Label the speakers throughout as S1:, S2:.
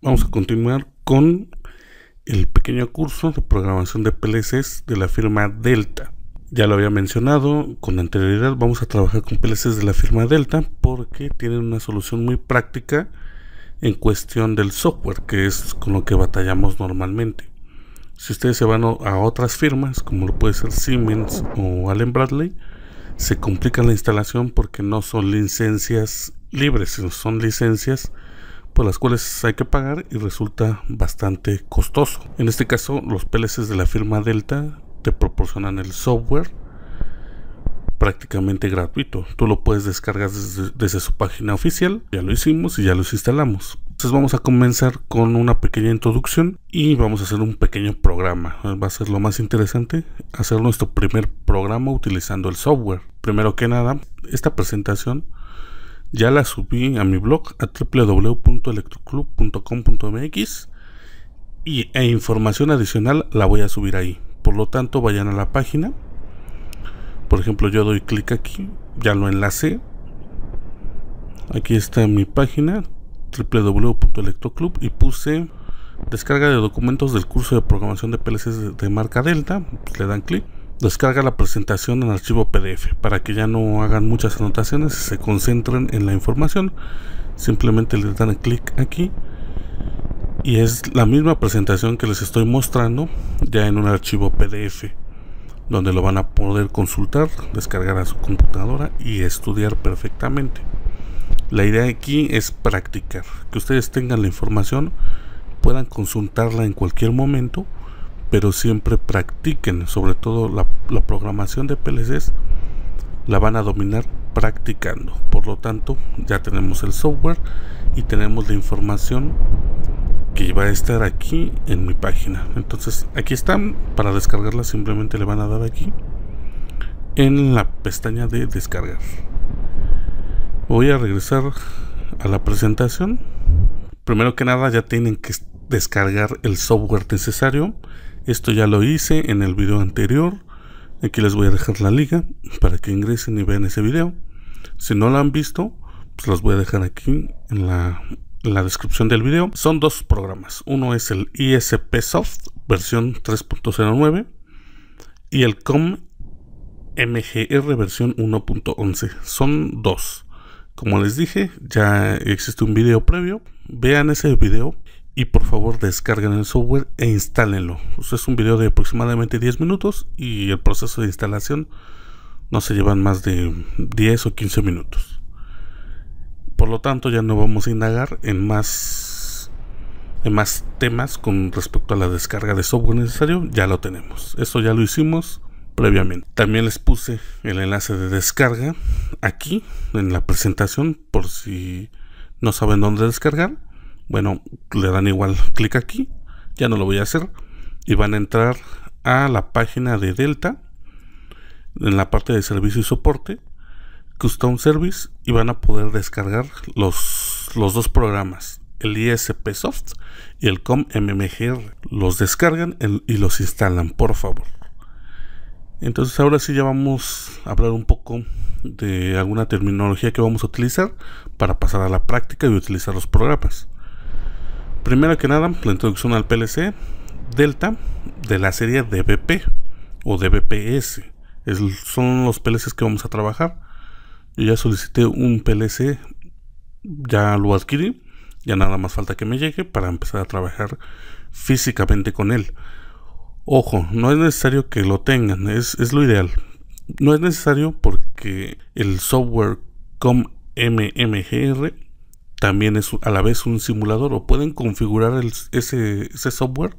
S1: Vamos a continuar con el pequeño curso de programación de PLCs de la firma Delta. Ya lo había mencionado con anterioridad, vamos a trabajar con PLCs de la firma Delta porque tienen una solución muy práctica en cuestión del software, que es con lo que batallamos normalmente. Si ustedes se van a otras firmas, como lo puede ser Siemens o Allen Bradley, se complica la instalación porque no son licencias libres, sino son licencias por las cuales hay que pagar y resulta bastante costoso. En este caso, los PLCs de la firma Delta te proporcionan el software prácticamente gratuito. Tú lo puedes descargar desde, desde, su página oficial. Ya lo hicimos y ya los instalamos. Entonces vamos a comenzar con una pequeña introducción y vamos a hacer un pequeño programa. Va a ser lo más interesante hacer nuestro primer programa utilizando el software. Primero que nada, esta presentación ya la subí a mi blog a www.electroclub.com.mx y, e información adicional la voy a subir ahí. Por lo tanto, vayan a la página. Por ejemplo, yo doy clic aquí, ya lo enlacé. Aquí está mi página www.electroclub y puse descarga de documentos del curso de programación de PLCs de marca Delta. Pues, le dan clic Descarga la presentación en archivo PDF para que ya no hagan muchas anotaciones se concentren en la información. Simplemente le dan clic aquí y es la misma presentación que les estoy mostrando ya en un archivo PDF donde lo van a poder consultar, descargar a su computadora y estudiar perfectamente. La idea aquí es practicar, que ustedes tengan la información, puedan consultarla en cualquier momento pero siempre practiquen, sobre todo la, programación de PLCs, la van a dominar practicando. Por lo tanto, ya tenemos el software y tenemos la información que va a estar aquí en mi página. Entonces, aquí están. Para descargarla simplemente le van a dar aquí en la pestaña de descargar. Voy a regresar a la presentación. Primero que nada, ya tienen que descargar el software necesario esto ya lo hice en el video anterior. Aquí les voy a dejar la liga para que ingresen y vean ese video. Si no lo han visto, pues los voy a dejar aquí en la, descripción del video. Son dos programas. Uno es el ISP Soft versión 3.09 y el COM MGR versión 1.11. Son dos. Como les dije, ya existe un video previo. Vean ese video y por favor descarguen el software e instálenlo. es un video de aproximadamente 10 minutos y el proceso de instalación no se llevan más de 10 o 15 minutos. Por lo tanto ya no vamos a indagar en más, en más temas con respecto a la descarga de software necesario. Ya lo tenemos. Eso ya lo hicimos previamente. También les puse el enlace de descarga aquí en la presentación por si no saben dónde descargar bueno, le dan igual clic aquí. Ya no lo voy a hacer. Y van a entrar a la página de Delta. En la parte de servicio y soporte. Custom Service. Y van a poder descargar los, los dos programas. El ISP Soft y el COM MMGR. Los descargan y los instalan, por favor. Entonces ahora sí ya vamos a hablar un poco de alguna terminología que vamos a utilizar para pasar a la práctica y utilizar los programas. Primero que nada, la introducción al PLC Delta de la serie DBP o DBPS. son los PLCs que vamos a trabajar. Yo ya solicité un PLC, ya lo adquirí, ya nada más falta que me llegue para empezar a trabajar físicamente con él. Ojo, no es necesario que lo tengan, es, lo ideal. No es necesario porque el software COMMMGR también es a la vez un simulador o pueden configurar ese, software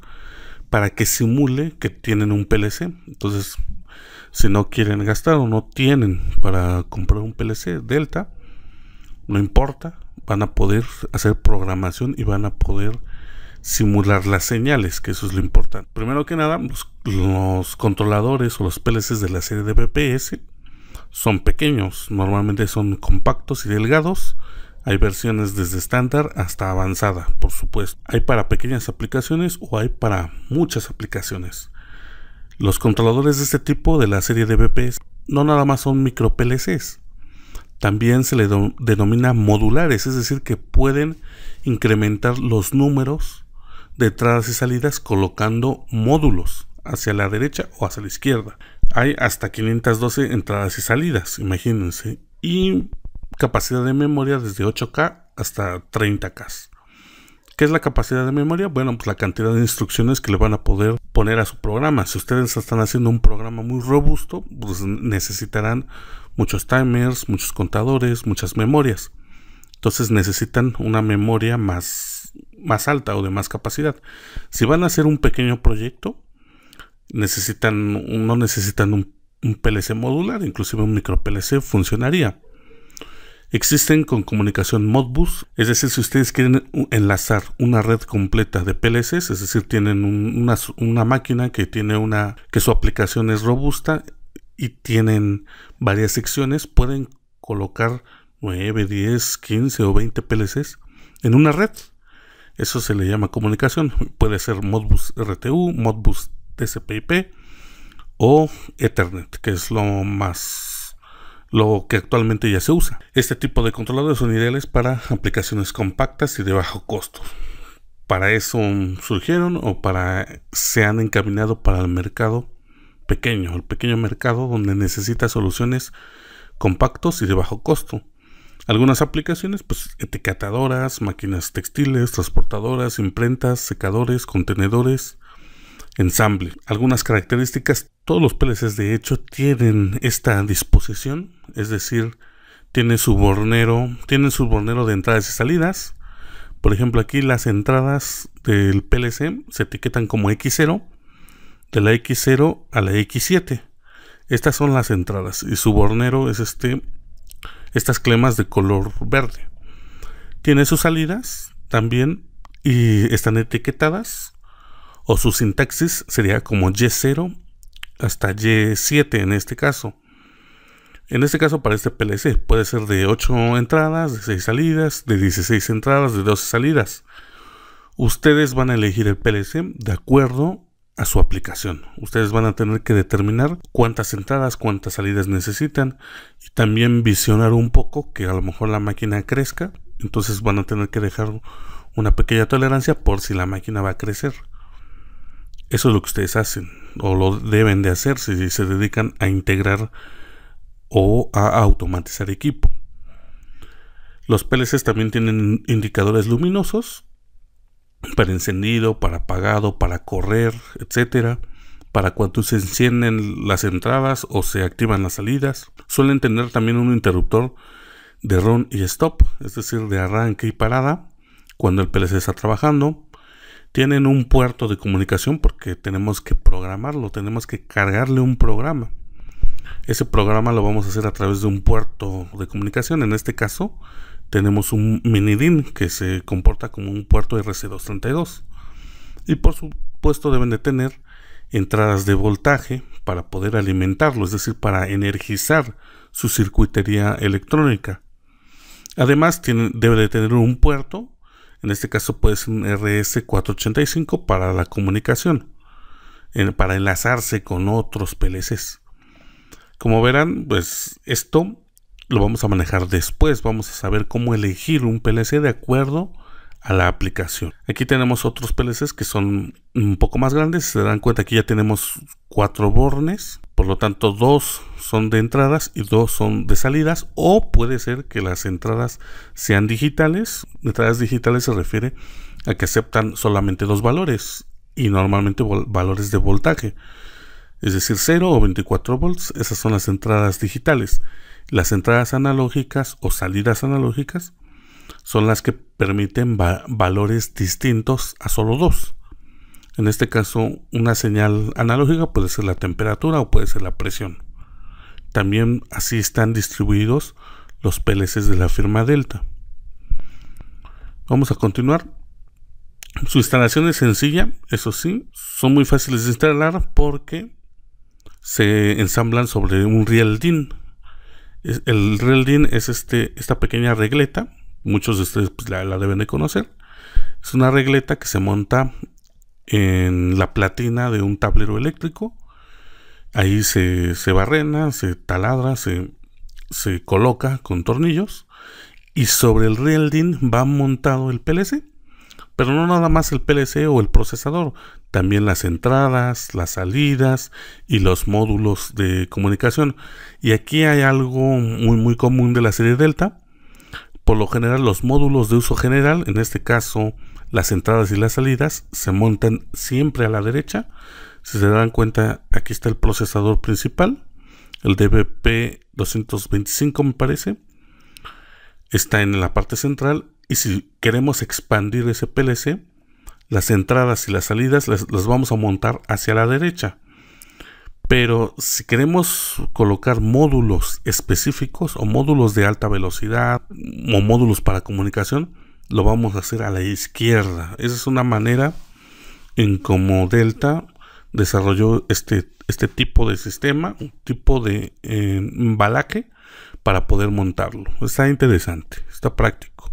S1: para que simule que tienen un PLC. Entonces, si no quieren gastar o no tienen para comprar un PLC Delta, no importa, van a poder hacer programación y van a poder simular las señales, que eso es lo importante. Primero que nada, pues, los, controladores o los PLCs de la serie de BPS son pequeños, normalmente son compactos y delgados hay versiones desde estándar hasta avanzada, por supuesto. Hay para pequeñas aplicaciones o hay para muchas aplicaciones. Los controladores de este tipo de la serie de BPS no nada más son micro PLCs. También se le denomina modulares, es decir, que pueden incrementar los números de entradas y salidas colocando módulos hacia la derecha o hacia la izquierda. Hay hasta 512 entradas y salidas, imagínense. Y capacidad de memoria desde 8K hasta 30K. ¿Qué es la capacidad de memoria? Bueno, pues la cantidad de instrucciones que le van a poder poner a su programa. Si ustedes están haciendo un programa muy robusto, pues necesitarán muchos timers, muchos contadores, muchas memorias. Entonces necesitan una memoria más, más alta o de más capacidad. Si van a hacer un pequeño proyecto, necesitan, no necesitan un PLC modular, inclusive un micro PLC funcionaría. Existen con comunicación Modbus, es decir, si ustedes quieren enlazar una red completa de PLCs, es decir, tienen una, máquina que tiene una que su aplicación es robusta y tienen varias secciones, pueden colocar 9, 10, 15 o 20 PLCs en una red. Eso se le llama comunicación. Puede ser Modbus RTU, Modbus TCP/IP o Ethernet, que es lo más lo que actualmente ya se usa. Este tipo de controladores son ideales para aplicaciones compactas y de bajo costo. Para eso surgieron o para se han encaminado para el mercado pequeño, el pequeño mercado donde necesita soluciones compactos y de bajo costo. Algunas aplicaciones, pues etiquetadoras, máquinas textiles, transportadoras, imprentas, secadores, contenedores, ensamble. Algunas características todos los PLCs de hecho tienen esta disposición, es decir, tienen su bornero, su de entradas y salidas. Por ejemplo, aquí las entradas del PLC se etiquetan como X0, de la X0 a la X7. Estas son las entradas y su bornero es este, estas clemas de color verde. Tiene sus salidas también y están etiquetadas o su sintaxis sería como Y0 hasta Y7 en este caso. En este caso para este PLC puede ser de 8 entradas, de 6 salidas, de 16 entradas, de 12 salidas. Ustedes van a elegir el PLC de acuerdo a su aplicación. Ustedes van a tener que determinar cuántas entradas, cuántas salidas necesitan y también visionar un poco que a lo mejor la máquina crezca. Entonces van a tener que dejar una pequeña tolerancia por si la máquina va a crecer. Eso es lo que ustedes hacen o lo deben de hacer si se dedican a integrar o a automatizar equipo. Los PLCs también tienen indicadores luminosos para encendido, para apagado, para correr, etcétera. Para cuando se encienden las entradas o se activan las salidas. Suelen tener también un interruptor de run y stop, es decir, de arranque y parada, cuando el PLC está trabajando tienen un puerto de comunicación porque tenemos que programarlo, tenemos que cargarle un programa. Ese programa lo vamos a hacer a través de un puerto de comunicación. En este caso, tenemos un mini que se comporta como un puerto RC232. Y por supuesto deben de tener entradas de voltaje para poder alimentarlo, es decir, para energizar su circuitería electrónica. Además, tiene, debe de tener un puerto en este caso puede ser un RS485 para la comunicación, para enlazarse con otros PLCs. Como verán, pues esto lo vamos a manejar después. Vamos a saber cómo elegir un PLC de acuerdo a la aplicación. Aquí tenemos otros PLCs que son un poco más grandes. Se dan cuenta que ya tenemos cuatro bornes. Por lo tanto, dos son de entradas y dos son de salidas. O puede ser que las entradas sean digitales. Entradas digitales se refiere a que aceptan solamente dos valores y normalmente valores de voltaje. Es decir, 0 o 24 volts. Esas son las entradas digitales. Las entradas analógicas o salidas analógicas son las que permiten valores distintos a solo dos. En este caso, una señal analógica puede ser la temperatura o puede ser la presión. También así están distribuidos los PLCs de la firma Delta. Vamos a continuar. Su instalación es sencilla, eso sí, son muy fáciles de instalar porque se ensamblan sobre un riel DIN. El riel DIN es este, esta pequeña regleta, muchos de ustedes pues, la, la deben de conocer. Es una regleta que se monta en la platina de un tablero eléctrico. Ahí se, barrena, se taladra, se, coloca con tornillos y sobre el din va montado el PLC. Pero no nada más el PLC o el procesador, también las entradas, las salidas y los módulos de comunicación. Y aquí hay algo muy muy común de la serie Delta. Por lo general los módulos de uso general, en este caso las entradas y las salidas se montan siempre a la derecha. Si se dan cuenta, aquí está el procesador principal, el DBP 225 me parece. Está en la parte central y si queremos expandir ese PLC, las entradas y las salidas las, las vamos a montar hacia la derecha. Pero si queremos colocar módulos específicos o módulos de alta velocidad o módulos para comunicación, lo vamos a hacer a la izquierda. Esa es una manera en como Delta desarrolló este, este tipo de sistema, un tipo de eh, embalaje para poder montarlo. Está interesante, está práctico.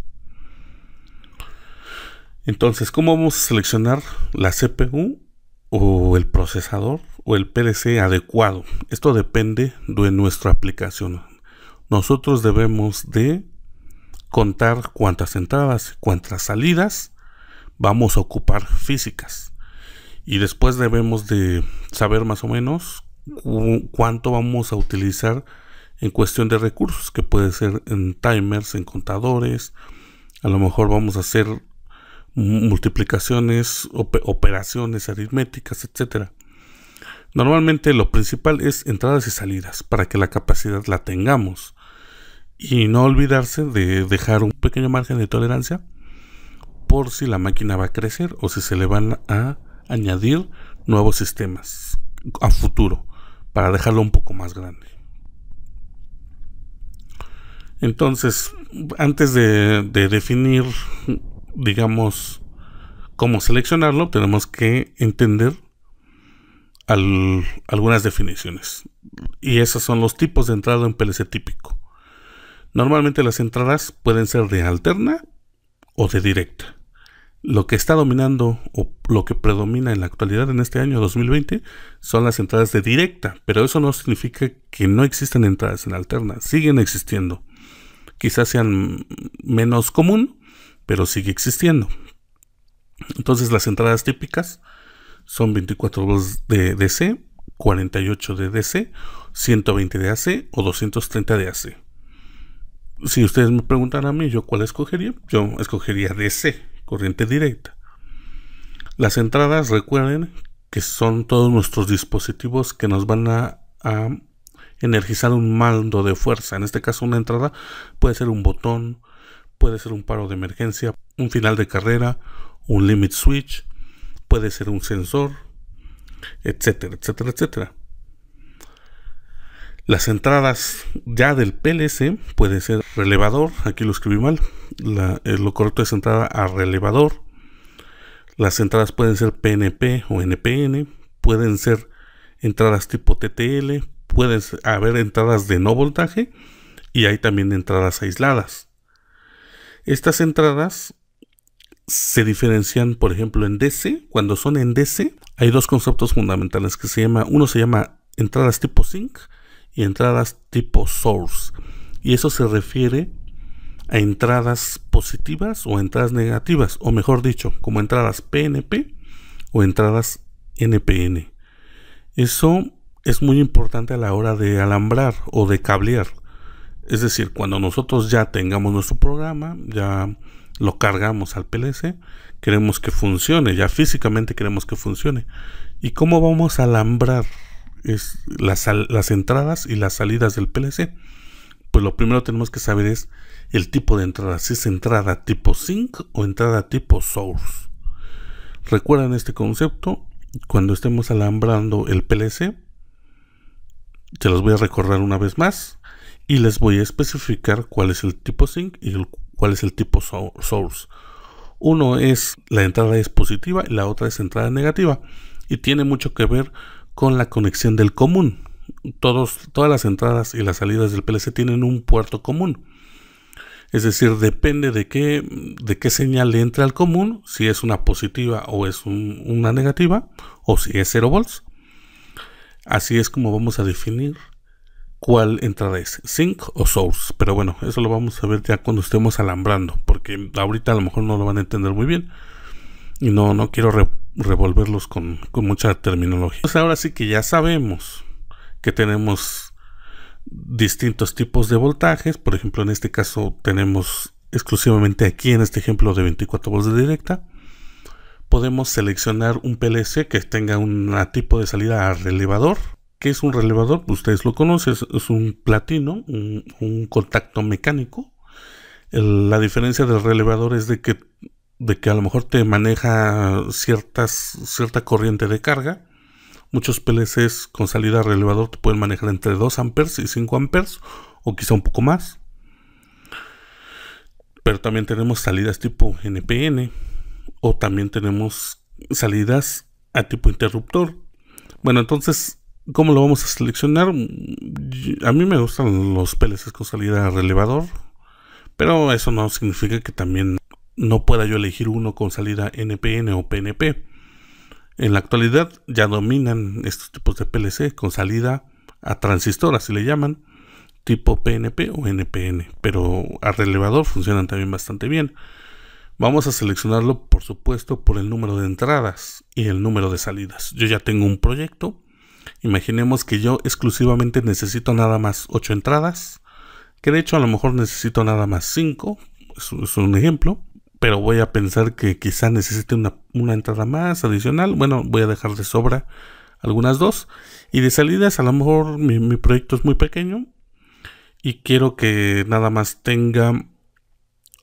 S1: Entonces, ¿cómo vamos a seleccionar la CPU o el procesador o el PLC adecuado? Esto depende de nuestra aplicación. Nosotros debemos de contar cuántas entradas, cuántas salidas vamos a ocupar físicas. Y después debemos de saber más o menos cuánto vamos a utilizar en cuestión de recursos, que puede ser en timers, en contadores, a lo mejor vamos a hacer multiplicaciones, operaciones aritméticas, etcétera. Normalmente lo principal es entradas y salidas para que la capacidad la tengamos y no olvidarse de dejar un pequeño margen de tolerancia por si la máquina va a crecer o si se le van a añadir nuevos sistemas a futuro para dejarlo un poco más grande. Entonces, antes de, definir, digamos, cómo seleccionarlo, tenemos que entender algunas definiciones. Y esos son los tipos de entrada en PLC típico. Normalmente las entradas pueden ser de alterna o de directa. Lo que está dominando o lo que predomina en la actualidad en este año 2020 son las entradas de directa, pero eso no significa que no existan entradas en alterna, siguen existiendo. Quizás sean menos común, pero sigue existiendo. Entonces las entradas típicas son 24 volts de DC, 48 de DC, 120 de AC o 230 de AC si ustedes me preguntan a mí, yo cuál escogería, yo escogería DC, corriente directa. Las entradas, recuerden que son todos nuestros dispositivos que nos van a, energizar un mando de fuerza. En este caso, una entrada puede ser un botón, puede ser un paro de emergencia, un final de carrera, un limit switch, puede ser un sensor, etcétera, etcétera, etcétera. Las entradas ya del PLC pueden ser relevador, aquí lo escribí mal, eh, lo correcto es entrada a relevador. Las entradas pueden ser PNP o NPN, pueden ser entradas tipo TTL, pueden haber entradas de no voltaje y hay también entradas aisladas. Estas entradas se diferencian, por ejemplo, en DC. Cuando son en DC, hay dos conceptos fundamentales que se llama, uno se llama entradas tipo sync y entradas tipo source. Y eso se refiere a entradas positivas o entradas negativas, o mejor dicho, como entradas PNP o entradas NPN. Eso es muy importante a la hora de alambrar o de cablear. Es decir, cuando nosotros ya tengamos nuestro programa, ya lo cargamos al PLC, queremos que funcione, ya físicamente queremos que funcione. ¿Y cómo vamos a alambrar es las, entradas y las salidas del PLC. Pues lo primero que tenemos que saber es el tipo de entrada, si es entrada tipo sync o entrada tipo source. Recuerdan este concepto, cuando estemos alambrando el PLC, Te los voy a recordar una vez más y les voy a especificar cuál es el tipo sync y cuál es el tipo source. Uno es la entrada es positiva y la otra es entrada negativa y tiene mucho que ver con la conexión del común. Todos, todas las entradas y las salidas del PLC tienen un puerto común. Es decir, depende de qué, de qué señal le entra al común, si es una positiva o es una negativa, o si es 0 volts. Así es como vamos a definir cuál entrada es, sync o source. Pero bueno, eso lo vamos a ver ya cuando estemos alambrando, porque ahorita a lo mejor no lo van a entender muy bien. Y no, no quiero revolverlos con, mucha terminología. Pues ahora sí que ya sabemos que tenemos distintos tipos de voltajes. Por ejemplo, en este caso tenemos exclusivamente aquí en este ejemplo de 24 volts de directa. Podemos seleccionar un PLC que tenga un tipo de salida a relevador. ¿Qué es un relevador? Pues, ustedes lo conocen, es un platino, un, contacto mecánico. la diferencia del relevador es de que de que a lo mejor te maneja ciertas, cierta corriente de carga. Muchos PLCs con salida relevador te pueden manejar entre 2 amperes y 5 amperes, o quizá un poco más. Pero también tenemos salidas tipo NPN, o también tenemos salidas a tipo interruptor. Bueno, entonces, ¿cómo lo vamos a seleccionar? A mí me gustan los PLCs con salida relevador, pero eso no significa que también no pueda yo elegir uno con salida NPN o PNP. En la actualidad ya dominan estos tipos de PLC con salida a transistor, así le llaman, tipo PNP o NPN, pero a relevador funcionan también bastante bien. Vamos a seleccionarlo, por supuesto, por el número de entradas y el número de salidas. Yo ya tengo un proyecto. Imaginemos que yo exclusivamente necesito nada más 8 entradas, que de hecho a lo mejor necesito nada más 5, es, un ejemplo pero voy a pensar que quizá necesite una, entrada más adicional. Bueno, voy a dejar de sobra algunas dos. Y de salidas, a lo mejor mi, proyecto es muy pequeño y quiero que nada más tenga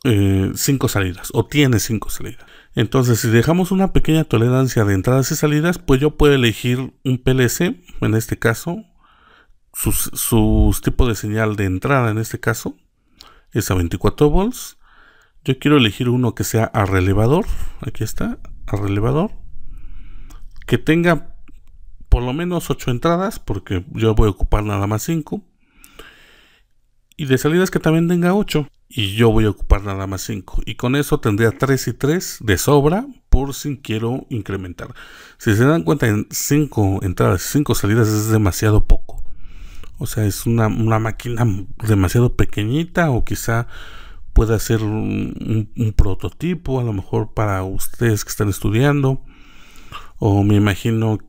S1: eh, cinco salidas o tiene cinco salidas. Entonces, si dejamos una pequeña tolerancia de entradas y salidas, pues yo puedo elegir un PLC, en este caso, sus, sus tipos de señal de entrada, en este caso, es a 24 volts yo quiero elegir uno que sea a relevador. Aquí está, a relevador. Que tenga por lo menos 8 entradas, porque yo voy a ocupar nada más 5. Y de salidas que también tenga 8. Y yo voy a ocupar nada más 5. Y con eso tendría 3 y 3 de sobra por si quiero incrementar. Si se dan cuenta, en 5 entradas y 5 salidas es demasiado poco. O sea, es una, una máquina demasiado pequeñita o quizá puede ser un, prototipo, a lo mejor para ustedes que están estudiando, o me imagino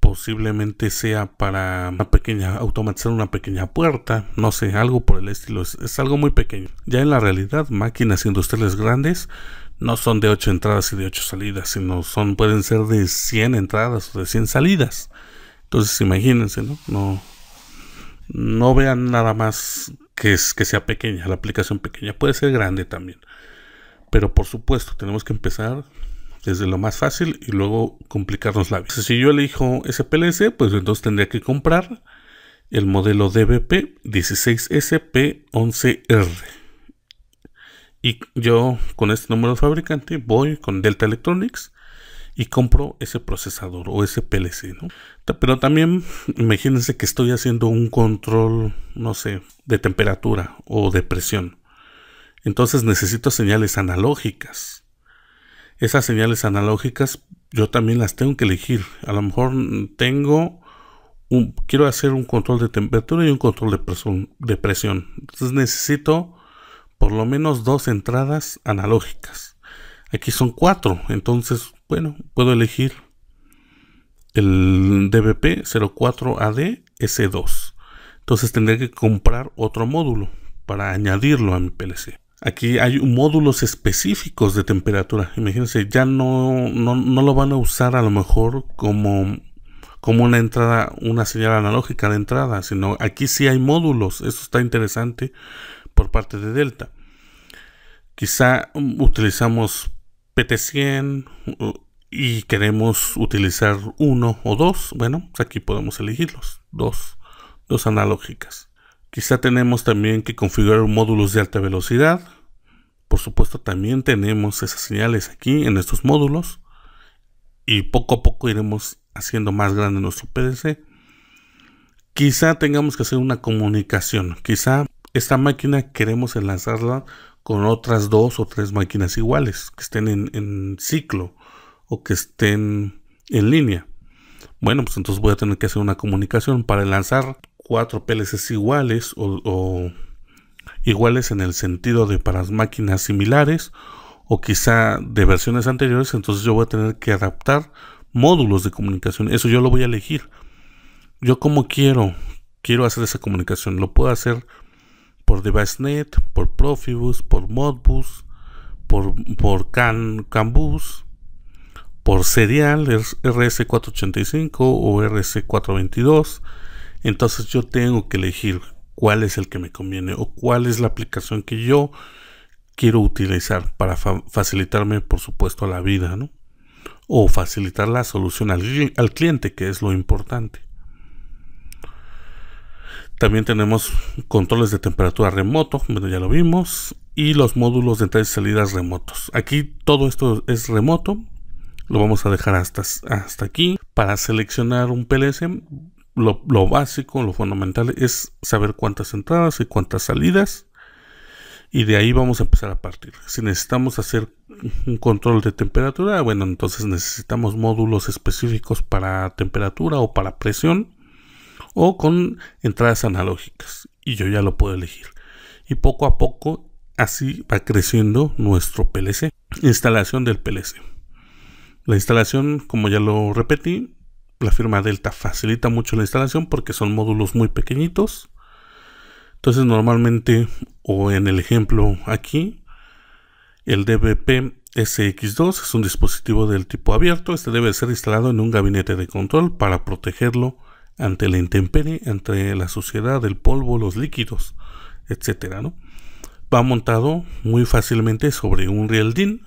S1: posiblemente sea para una pequeña automatizar una pequeña puerta, no sé, algo por el estilo, es, algo muy pequeño. Ya en la realidad, máquinas industriales grandes no son de 8 entradas y de 8 salidas, sino son pueden ser de 100 entradas o de 100 salidas. Entonces, imagínense, ¿no? No no vean nada más que, es, que sea pequeña, la aplicación pequeña. Puede ser grande también. Pero por supuesto, tenemos que empezar desde lo más fácil y luego complicarnos la vida. si yo elijo SPLS, pues entonces tendría que comprar el modelo DBP 16SP11R. Y yo con este número de fabricante voy con Delta Electronics y compro ese procesador o ese PLC, Pero también imagínense que estoy haciendo un control, no sé, de temperatura o de presión. Entonces necesito señales analógicas. Esas señales analógicas yo también las tengo que elegir. A lo mejor tengo un, quiero hacer un control de temperatura y un control de presión, de presión. Entonces necesito por lo menos dos entradas analógicas. Aquí son cuatro, entonces bueno, puedo elegir el DBP 04AD-S2. Entonces tendría que comprar otro módulo para añadirlo a mi PLC. Aquí hay módulos específicos de temperatura. Imagínense, ya no, no, lo van a usar a lo mejor como, como una entrada, una señal analógica de entrada, sino aquí sí hay módulos. Eso está interesante por parte de Delta. Quizá mm, utilizamos PT100 y queremos utilizar uno o dos, bueno, pues aquí podemos elegirlos, dos, dos analógicas. Quizá tenemos también que configurar módulos de alta velocidad. Por supuesto, también tenemos esas señales aquí en estos módulos. Y poco a poco iremos haciendo más grande nuestro PDC. Quizá tengamos que hacer una comunicación. Quizá esta máquina queremos enlazarla con otras dos o tres máquinas iguales que estén en, ciclo o que estén en línea. Bueno, pues entonces voy a tener que hacer una comunicación para lanzar cuatro PLCs iguales o iguales en el sentido de para máquinas similares o quizá de versiones anteriores, entonces yo voy a tener que adaptar módulos de comunicación. Eso yo lo voy a elegir. Yo como quiero, quiero hacer esa comunicación. Lo puedo hacer por DeviceNet, por Profibus, por Modbus, por, por Canbus, por Serial RS485 o RS422. Entonces yo tengo que elegir cuál es el que me conviene o cuál es la aplicación que yo quiero utilizar para facilitarme, por supuesto, la vida, ¿no? O facilitar la solución al cliente, que es lo importante. También tenemos controles de temperatura remoto, bueno, ya lo vimos, y los módulos de entradas y salidas remotos. Aquí todo esto es remoto, lo vamos a dejar hasta, hasta aquí. Para seleccionar un PLC, lo, lo básico, lo fundamental es saber cuántas entradas y cuántas salidas y de ahí vamos a empezar a partir. Si necesitamos hacer un control de temperatura, bueno, entonces necesitamos módulos específicos para temperatura o para presión o con entradas analógicas y yo ya lo puedo elegir. Y poco a poco así va creciendo nuestro PLC, instalación del PLC. La instalación, como ya lo repetí, la firma Delta facilita mucho la instalación porque son módulos muy pequeñitos. Entonces normalmente, o en el ejemplo aquí, el dvp SX2 es un dispositivo del tipo abierto. Este debe ser instalado en un gabinete de control para protegerlo ante la intemperie, ante la suciedad, el polvo, los líquidos, etcétera, Va montado muy fácilmente sobre un DIN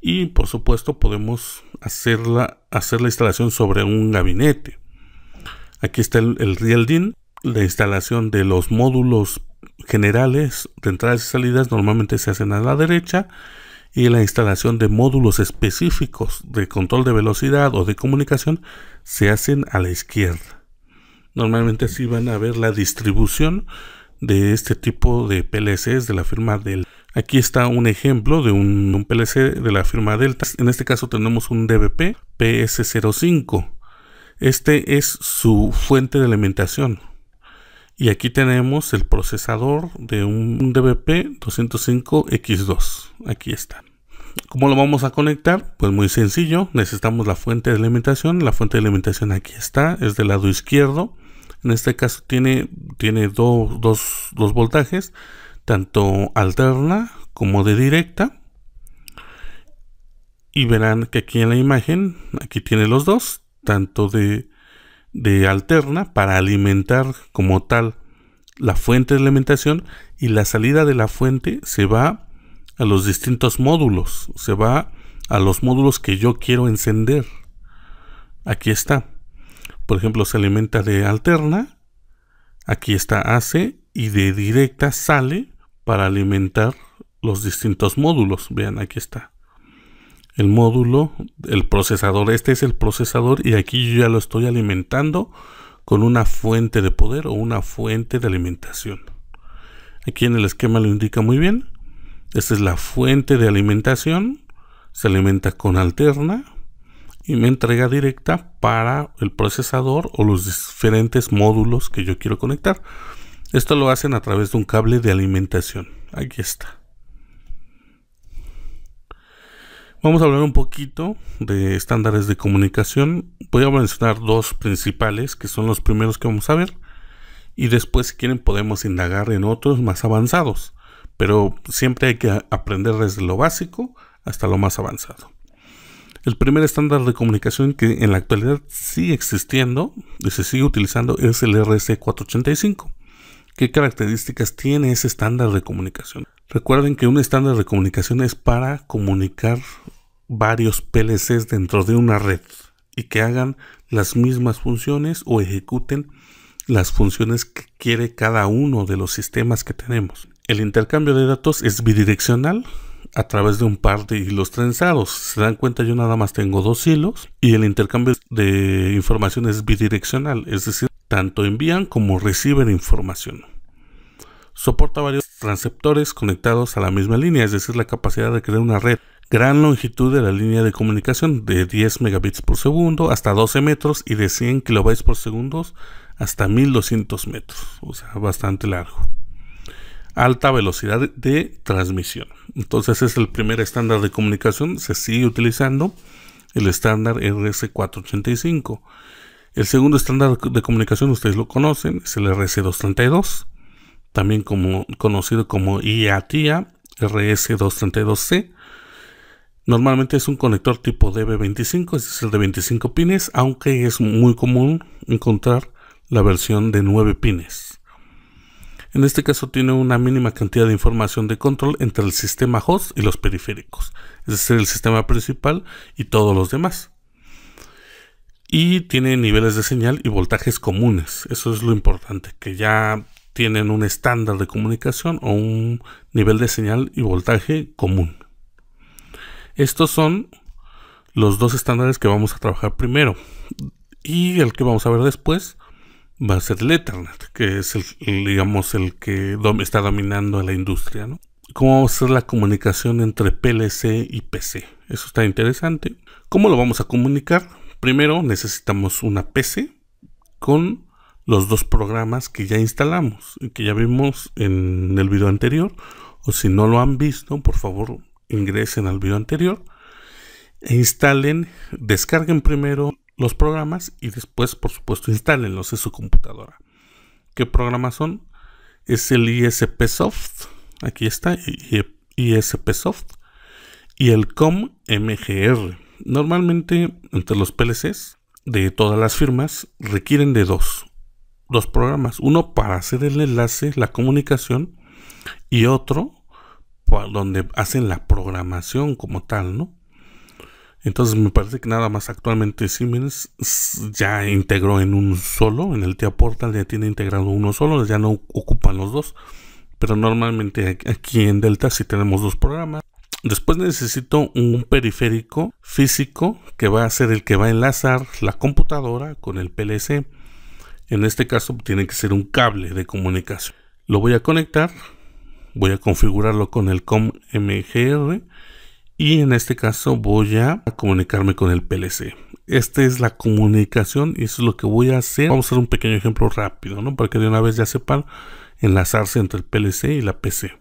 S1: y por supuesto podemos hacerla, hacer la instalación sobre un gabinete. Aquí está el, el DIN, la instalación de los módulos generales de entradas y salidas normalmente se hacen a la derecha y la instalación de módulos específicos de control de velocidad o de comunicación se hacen a la izquierda. Normalmente así van a ver la distribución de este tipo de PLCs de la firma Delta. Aquí está un ejemplo de un, PLC de la firma Delta. En este caso tenemos un DBP PS05. Este es su fuente de alimentación y aquí tenemos el procesador de un DBP205X2. Aquí está. ¿Cómo lo vamos a conectar? Pues muy sencillo, necesitamos la fuente de alimentación. La fuente de alimentación aquí está, es del lado izquierdo. En este caso tiene, tiene dos, dos voltajes, tanto alterna como de directa. Y verán que aquí en la imagen, aquí tiene los dos, tanto de de alterna para alimentar como tal la fuente de alimentación y la salida de la fuente se va a los distintos módulos, se va a los módulos que yo quiero encender. Aquí está. Por ejemplo, se alimenta de alterna, aquí está hace y de directa sale para alimentar los distintos módulos. Vean, aquí está el módulo, el procesador. Este es el procesador y aquí yo ya lo estoy alimentando con una fuente de poder o una fuente de alimentación. Aquí en el esquema lo indica muy bien. Esta es la fuente de alimentación. Se alimenta con alterna y me entrega directa para el procesador o los diferentes módulos que yo quiero conectar. Esto lo hacen a través de un cable de alimentación. Aquí está. Vamos a hablar un poquito de estándares de comunicación. Voy a mencionar dos principales, que son los primeros que vamos a ver, y después si quieren podemos indagar en otros más avanzados, pero siempre hay que aprender desde lo básico hasta lo más avanzado. El primer estándar de comunicación que en la actualidad sigue existiendo y se sigue utilizando es el RC485. ¿Qué características tiene ese estándar de comunicación? Recuerden que un estándar de comunicación es para comunicar varios PLCs dentro de una red y que hagan las mismas funciones o ejecuten las funciones que quiere cada uno de los sistemas que tenemos. El intercambio de datos es bidireccional a través de un par de hilos trenzados. se dan cuenta, yo nada más tengo dos hilos y el intercambio de información es bidireccional, es decir, tanto envían como reciben información. Soporta varios transceptores conectados a la misma línea, es decir, la capacidad de crear una red. Gran longitud de la línea de comunicación de 10 megabits por segundo hasta 12 metros y de 100 kilobytes por segundo hasta 1200 metros, o sea, bastante largo. Alta velocidad de transmisión. Entonces es el primer estándar de comunicación, se sigue utilizando el estándar RS485. El segundo estándar de comunicación, ustedes lo conocen, es el RS232 también como, conocido como IATIA RS232C. Normalmente es un conector tipo DB25, es el de 25 pines, aunque es muy común encontrar la versión de 9 pines. En este caso tiene una mínima cantidad de información de control entre el sistema host y los periféricos, es decir, el sistema principal y todos los demás. Y tiene niveles de señal y voltajes comunes, eso es lo importante, que ya tienen un estándar de comunicación o un nivel de señal y voltaje común. Estos son los dos estándares que vamos a trabajar primero. Y el que vamos a ver después va a ser el Ethernet, que es el, digamos, el que está dominando a la industria. ¿Cómo va a hacer la comunicación entre PLC y PC? Eso está interesante. ¿Cómo lo vamos a comunicar? Primero necesitamos una PC con los dos programas que ya instalamos, que ya vimos en el video anterior. O si no lo han visto, por favor ingresen al video anterior e instalen, descarguen primero los programas y después, por supuesto, instálenlos en su computadora. ¿Qué programas son? Es el ISP Soft, aquí está, ISP Soft, y el COM MGR. Normalmente, entre los PLCs de todas las firmas, requieren de dos dos programas, uno para hacer el enlace, la comunicación, y otro donde hacen la programación como tal, ¿no? Entonces me parece que nada más actualmente Siemens ya integró en un solo, en el TIA Portal ya tiene integrado uno solo, ya no ocupan los dos, pero normalmente aquí en Delta si tenemos dos programas. Después necesito un periférico físico que va a ser el que va a enlazar la computadora con el PLC en este caso tiene que ser un cable de comunicación. Lo voy a conectar, voy a configurarlo con el COM MGR y en este caso voy a comunicarme con el PLC. Esta es la comunicación y eso es lo que voy a hacer. Vamos a hacer un pequeño ejemplo rápido, ¿no? Para que de una vez ya sepan enlazarse entre el PLC y la PC.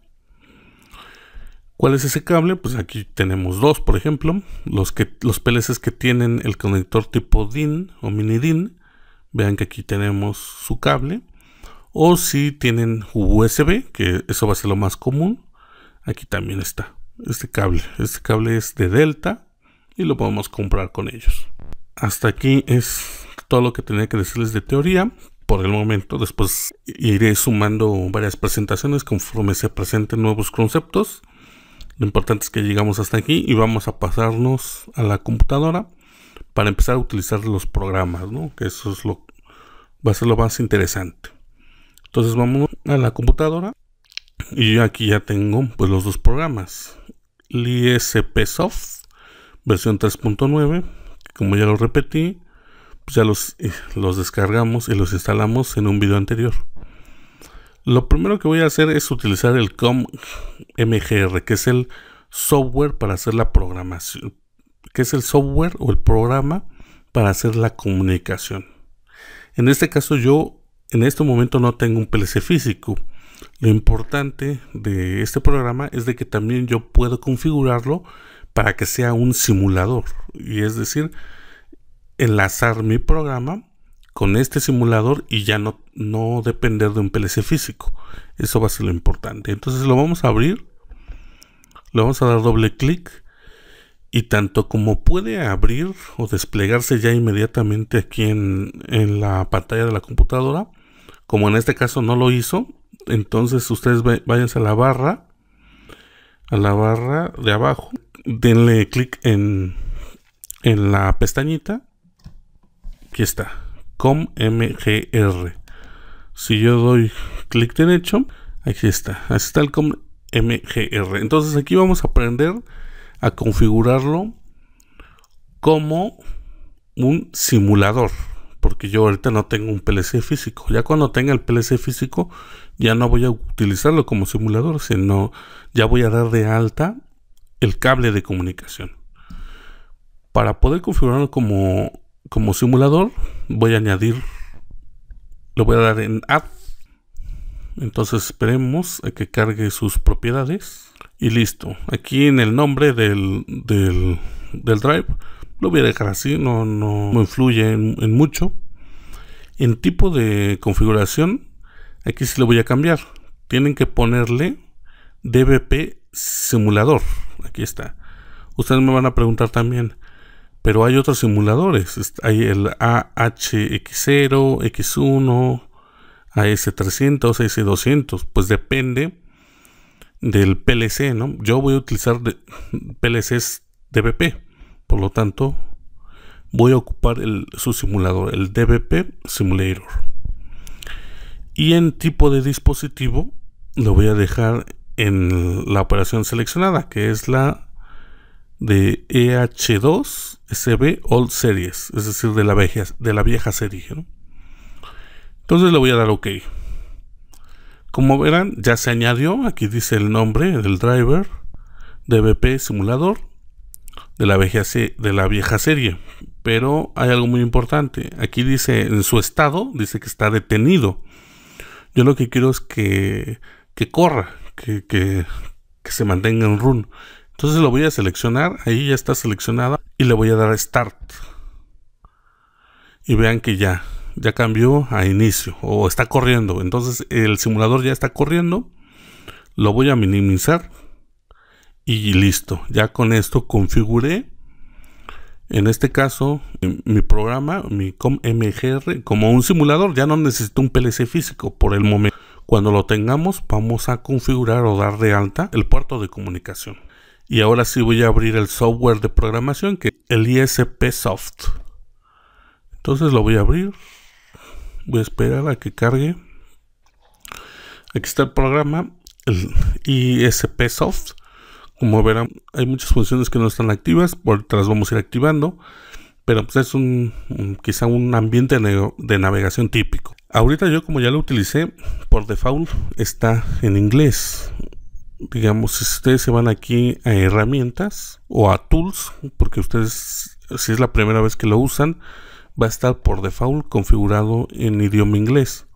S1: ¿Cuál es ese cable? Pues aquí tenemos dos, por ejemplo, los, los PLCs que tienen el conector tipo DIN o mini DIN vean que aquí tenemos su cable. O si tienen USB, que eso va a ser lo más común, aquí también está este cable. Este cable es de Delta y lo podemos comprar con ellos. Hasta aquí es todo lo que tenía que decirles de teoría por el momento. Después iré sumando varias presentaciones conforme se presenten nuevos conceptos. Lo importante es que llegamos hasta aquí y vamos a pasarnos a la computadora para empezar a utilizar los programas, ¿no? Que eso es lo, va a ser lo más interesante. Entonces vamos a la computadora y aquí ya tengo pues los dos programas. LISP Soft, versión 3.9, como ya lo repetí, pues, ya los, eh, los descargamos y los instalamos en un video anterior. Lo primero que voy a hacer es utilizar el COM MGR, que es el software para hacer la programación, que es el software o el programa para hacer la comunicación. En este caso yo en este momento no tengo un PLC físico. Lo importante de este programa es de que también yo puedo configurarlo para que sea un simulador. Y es decir, enlazar mi programa con este simulador y ya no, no depender de un PLC físico. Eso va a ser lo importante. Entonces lo vamos a abrir. lo vamos a dar doble clic y tanto como puede abrir o desplegarse ya inmediatamente aquí en, la pantalla de la computadora, como en este caso no lo hizo, entonces ustedes váyanse a la barra, a la barra de abajo, denle clic en, en la pestañita, aquí está, COMMGR. Si yo doy clic derecho, aquí está, así está el COMMGR. Entonces aquí vamos a aprender a configurarlo como un simulador, porque yo ahorita no tengo un PLC físico. Ya cuando tenga el PLC físico, ya no voy a utilizarlo como simulador, sino ya voy a dar de alta el cable de comunicación. Para poder configurarlo como, como simulador, voy a añadir, lo voy a dar en add Entonces esperemos a que cargue sus propiedades y listo. Aquí en el nombre del, drive lo voy a dejar así, no, no, influye en, mucho. En tipo de configuración, aquí sí lo voy a cambiar. Tienen que ponerle DBP simulador. Aquí está. Ustedes me van a preguntar también, pero hay otros simuladores. Hay el AHX0, X1, AS300, AS200. Pues depende del PLC, ¿no? Yo voy a utilizar de, PLCs DBP, por lo tanto voy a ocupar el, su simulador, el DBP Simulator. Y en tipo de dispositivo lo voy a dejar en la operación seleccionada, que es la de EH2 SB Old Series, es decir, de la vieja, de la vieja serie. Entonces le voy a dar OK. Como verán, ya se añadió, aquí dice el nombre del driver DBP simulador de la, vieja, de la vieja serie. Pero hay algo muy importante. Aquí dice en su estado, dice que está detenido. Yo lo que quiero es que, que corra, que, que se mantenga en run. Entonces lo voy a seleccionar, ahí ya está seleccionada y le voy a dar a start. Y vean que ya, ya cambió a inicio o está corriendo. Entonces el simulador ya está corriendo. Lo voy a minimizar. Y listo. Ya con esto configuré. En este caso, mi programa, mi COMMGR, como un simulador, ya no necesito un PLC físico por el momento. Cuando lo tengamos, vamos a configurar o dar de alta el puerto de comunicación. Y ahora sí voy a abrir el software de programación, que es el ISP Soft. Entonces lo voy a abrir voy a esperar a que cargue. Aquí está el programa, el ISP Soft. Como verán, hay muchas funciones que no están activas, por las vamos a ir activando, pero pues, es un quizá un ambiente de navegación típico. Ahorita yo como ya lo utilicé, por default está en inglés. Digamos, si ustedes se van aquí a herramientas o a tools, porque ustedes si es la primera vez que lo usan, va a estar por default configurado en idioma inglés.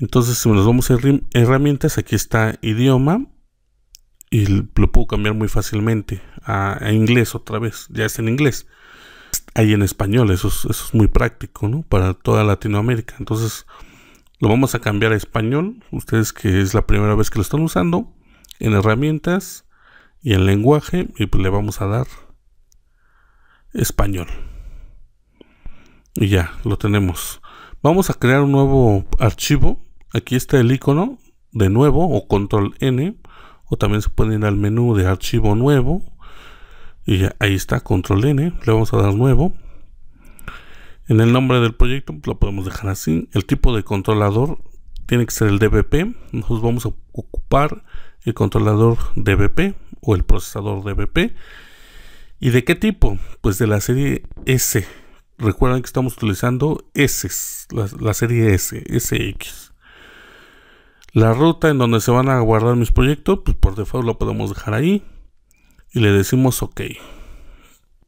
S1: Entonces, si nos vamos a herramientas, aquí está idioma y lo puedo cambiar muy fácilmente a, inglés otra vez, ya es en inglés. Ahí en español, eso es, muy práctico, ¿no? Para toda Latinoamérica. Entonces, lo vamos a cambiar a español. Ustedes que es la primera vez que lo están usando. En herramientas y en lenguaje. Y pues le vamos a dar español. Y ya, lo tenemos. Vamos a crear un nuevo archivo. Aquí está el icono de nuevo o control N. O también se puede ir al menú de archivo nuevo. Y ya, ahí está, control N. Le vamos a dar nuevo. En el nombre del proyecto pues, lo podemos dejar así. El tipo de controlador tiene que ser el DBP. nos vamos a ocupar el controlador DBP o el procesador DBP. ¿Y de qué tipo? Pues de la serie S Recuerden que estamos utilizando S, la, serie S, SX. La ruta en donde se van a guardar mis proyectos, pues por default lo podemos dejar ahí. Y le decimos OK.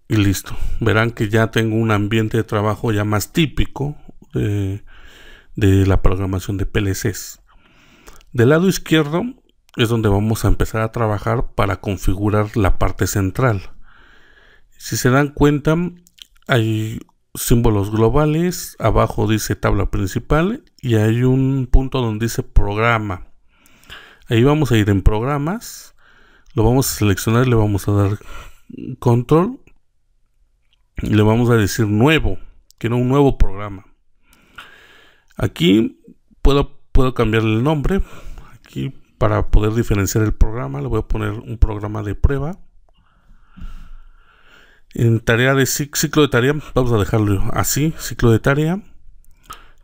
S1: Y listo. Verán que ya tengo un ambiente de trabajo ya más típico de, de la programación de PLCs. Del lado izquierdo es donde vamos a empezar a trabajar para configurar la parte central. Si se dan cuenta, hay símbolos globales, abajo dice tabla principal y hay un punto donde dice programa. Ahí vamos a ir en programas, lo vamos a seleccionar, le vamos a dar control y le vamos a decir nuevo, que no un nuevo programa. Aquí puedo, puedo cambiarle el nombre, aquí para poder diferenciar el programa le voy a poner un programa de prueba en tarea de ciclo de tarea, vamos a dejarlo así, ciclo de tarea,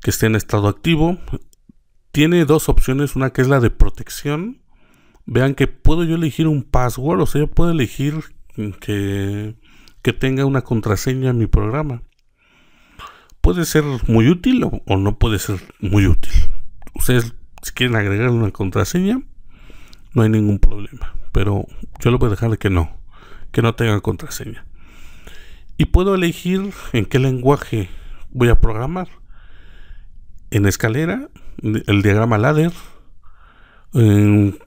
S1: que esté en estado activo. Tiene dos opciones, una que es la de protección. Vean que puedo yo elegir un password, o sea, yo puedo elegir que, tenga una contraseña en mi programa. Puede ser muy útil o, no puede ser muy útil. Ustedes si quieren agregar una contraseña, no hay ningún problema. Pero yo lo voy a dejar de que no, que no tenga contraseña y puedo elegir en qué lenguaje voy a programar. En escalera, el diagrama ladder, en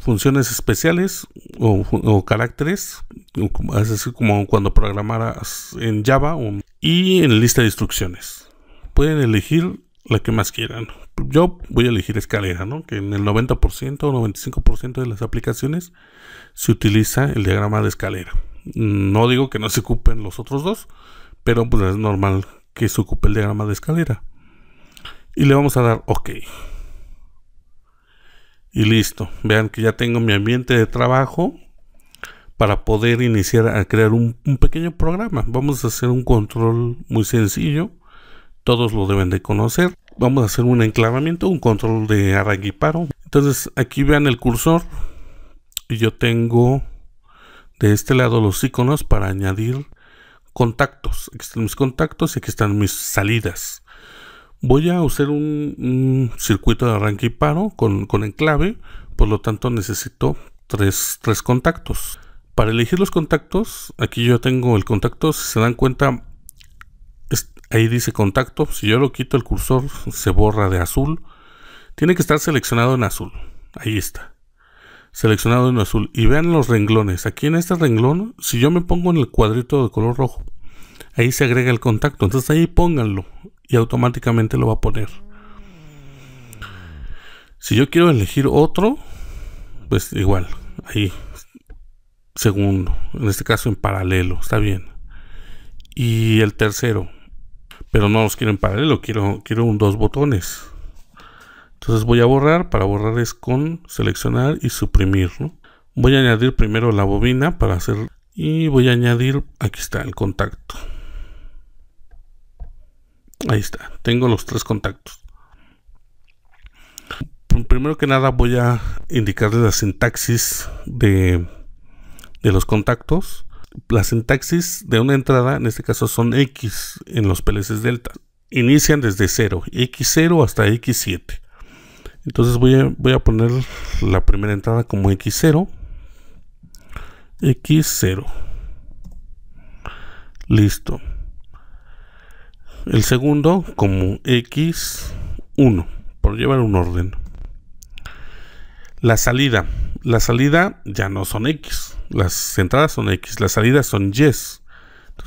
S1: funciones especiales o, caracteres, es como cuando programaras en Java y en lista de instrucciones. Pueden elegir la que más quieran. Yo voy a elegir escalera, ¿no? que en el 90% o 95% de las aplicaciones se utiliza el diagrama de escalera. No digo que no se ocupen los otros dos, pero pues es normal que se ocupe el diagrama de escalera. Y le vamos a dar OK. Y listo. Vean que ya tengo mi ambiente de trabajo para poder iniciar a crear un, pequeño programa. Vamos a hacer un control muy sencillo. Todos lo deben de conocer. Vamos a hacer un enclavamiento, un control de arranque y paro. Entonces aquí vean el cursor. Y yo tengo de este lado los iconos para añadir contactos. Aquí están mis contactos y aquí están mis salidas. Voy a usar un, circuito de arranque y paro con, enclave, por lo tanto necesito tres, tres contactos. Para elegir los contactos, aquí yo tengo el contacto, si se dan cuenta, ahí dice contacto, si yo lo quito el cursor se borra de azul, tiene que estar seleccionado en azul, ahí está seleccionado en azul y vean los renglones. Aquí en este renglón, si yo me pongo en el cuadrito de color rojo, ahí se agrega el contacto. Entonces ahí pónganlo y automáticamente lo va a poner. Si yo quiero elegir otro, pues igual, ahí, segundo, en este caso en paralelo, está bien. Y el tercero, pero no los quiero en paralelo, quiero, quiero un dos botones. Entonces voy a borrar, para borrar es con seleccionar y suprimir, Voy a añadir primero la bobina para hacer y voy a añadir, aquí está el contacto. Ahí está, tengo los tres contactos. Primero que nada voy a indicarles la sintaxis de, de los contactos. La sintaxis de una entrada, en este caso son X en los PLCs delta. Inician desde 0, X0 hasta X7. Entonces voy a, voy a poner la primera entrada como X0. X0. Listo. El segundo como X1, por llevar un orden. La salida. La salida ya no son X. Las entradas son X. Las salidas son Y. Entonces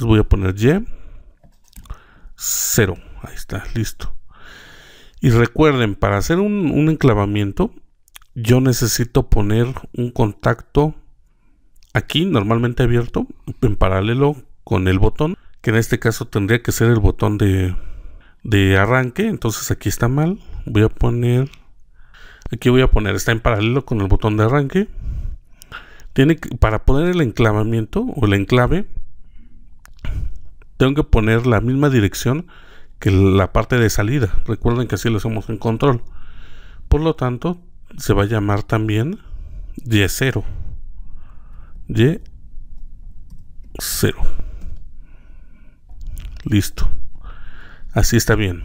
S1: voy a poner Y. 0. Ahí está, listo. Y recuerden, para hacer un, enclavamiento, yo necesito poner un contacto aquí, normalmente abierto, en paralelo con el botón, que en este caso tendría que ser el botón de, de arranque. Entonces aquí está mal. Voy a poner, aquí voy a poner, está en paralelo con el botón de arranque. Tiene que, para poner el enclavamiento o el enclave, tengo que poner la misma dirección que la parte de salida. Recuerden que así lo hacemos en control. Por lo tanto, se va a llamar también Y0. Y0. Listo. Así está bien.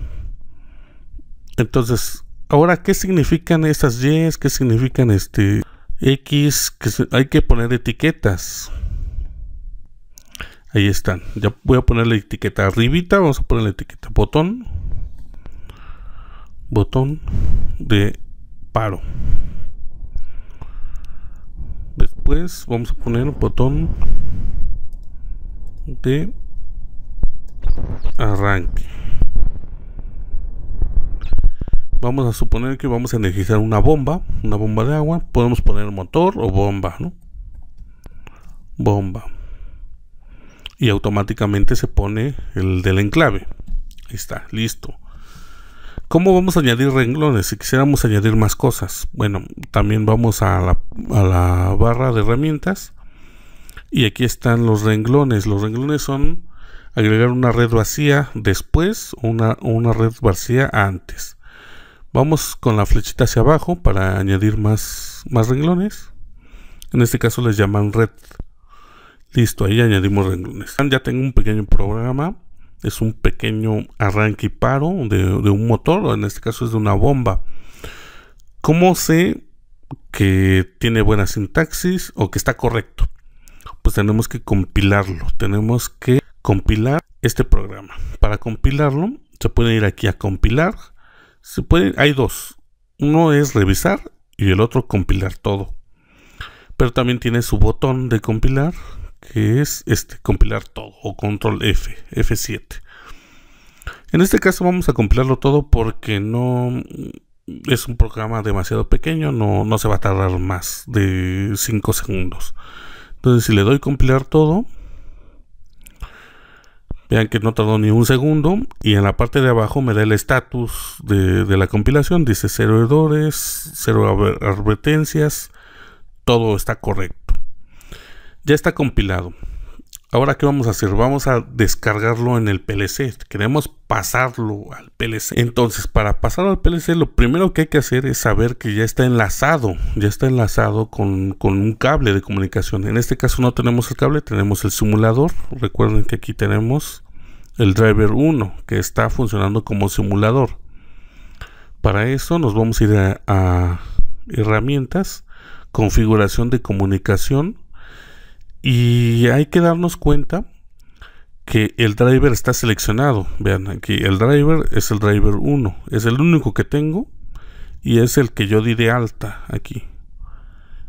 S1: Entonces, ahora, ¿qué significan estas Ys? ¿Qué significan este X? Que hay que poner etiquetas. Ahí están. Ya voy a poner la etiqueta arribita. Vamos a poner la etiqueta botón. Botón de paro. Después vamos a poner botón de arranque. Vamos a suponer que vamos a energizar una bomba, una bomba de agua. Podemos poner motor o bomba, ¿no? Bomba y automáticamente se pone el del enclave. Ahí está, listo. ¿Cómo vamos a añadir renglones? Si quisiéramos añadir más cosas, bueno, también vamos a la, barra de herramientas y aquí están los renglones. Los renglones son agregar una red vacía después una, una red vacía antes. Vamos con la flechita hacia abajo para añadir más, más renglones. En este caso les llaman red. Listo, ahí añadimos renglones. Ya tengo un pequeño programa. Es un pequeño arranque y paro de, un motor, o en este caso es de una bomba. ¿Cómo sé que tiene buena sintaxis o que está correcto? Pues tenemos que compilarlo. Tenemos que compilar este programa. Para compilarlo, se puede ir aquí a compilar. Se puede, hay dos. Uno es revisar y el otro compilar todo. Pero también tiene su botón de compilar que es este, compilar todo o control F, F7. En este caso vamos a compilarlo todo porque no es un programa demasiado pequeño, no, no se va a tardar más de 5 segundos. Entonces si le doy compilar todo, vean que no tardó ni un segundo y en la parte de abajo me da el estatus de, de la compilación, dice cero errores, cero advertencias, todo está correcto. Ya está compilado. Ahora, ¿qué vamos a hacer? Vamos a descargarlo en el PLC. Queremos pasarlo al PLC. Entonces, para pasarlo al PLC, lo primero que hay que hacer es saber que ya está enlazado. Ya está enlazado con, un cable de comunicación. En este caso no tenemos el cable, tenemos el simulador. Recuerden que aquí tenemos el driver 1, que está funcionando como simulador. Para eso nos vamos a ir a herramientas, configuración de comunicación y hay que darnos cuenta que el driver está seleccionado. Vean aquí, el driver es el driver 1. Es el único que tengo y es el que yo di de alta aquí.